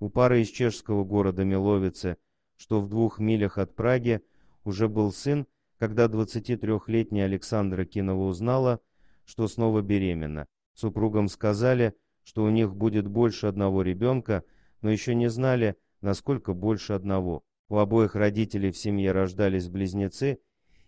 У пары из чешского города Миловице, что в двух милях от Праги, уже был сын, когда 23-летняя Александра Кинова узнала, что снова беременна. Супругам сказали, что у них будет больше одного ребенка, но еще не знали, насколько больше одного. У обоих родителей в семье рождались близнецы,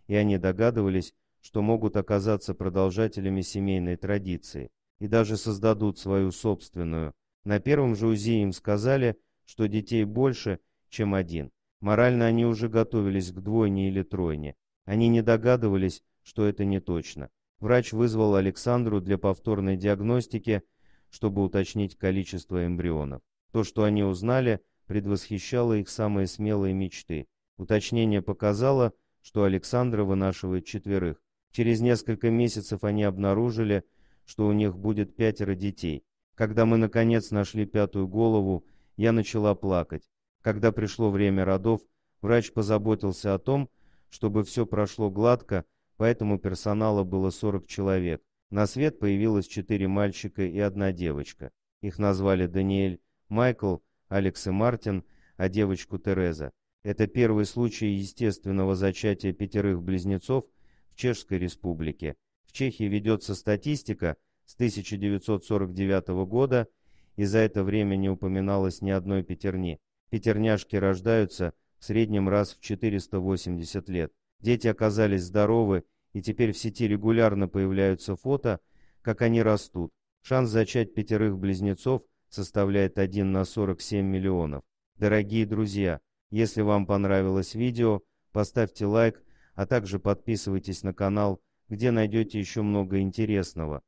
и они догадывались, что могут оказаться продолжателями семейной традиции и даже создадут свою собственную. На первом же УЗИ им сказали, что детей больше, чем один. Морально они уже готовились к двойне или тройне. Они не догадывались, что это не точно. Врач вызвал Александру для повторной диагностики, чтобы уточнить количество эмбрионов. То, что они узнали, предвосхищало их самые смелые мечты. Уточнение показало, что Александра вынашивает четверых. Через несколько месяцев они обнаружили, что у них будет пятеро детей. Когда мы, наконец, нашли пятую голову, я начала плакать. Когда пришло время родов, врач позаботился о том, чтобы все прошло гладко, поэтому персонала было 40 человек. На свет появилось четыре мальчика и одна девочка. Их назвали Даниэль, Майкл, Алекс и Мартин, а девочку Тереза. Это первый случай естественного зачатия пятерых близнецов в Чешской Республике. В Чехии ведется статистика – с 1949 года, и за это время не упоминалось ни одной пятерни. Пятерняшки рождаются в среднем раз в 480 лет. Дети оказались здоровы, и теперь в сети регулярно появляются фото, как они растут. Шанс зачать пятерых близнецов составляет 1 на 47 миллионов. Дорогие друзья, если вам понравилось видео, поставьте лайк, а также подписывайтесь на канал, где найдете еще много интересного.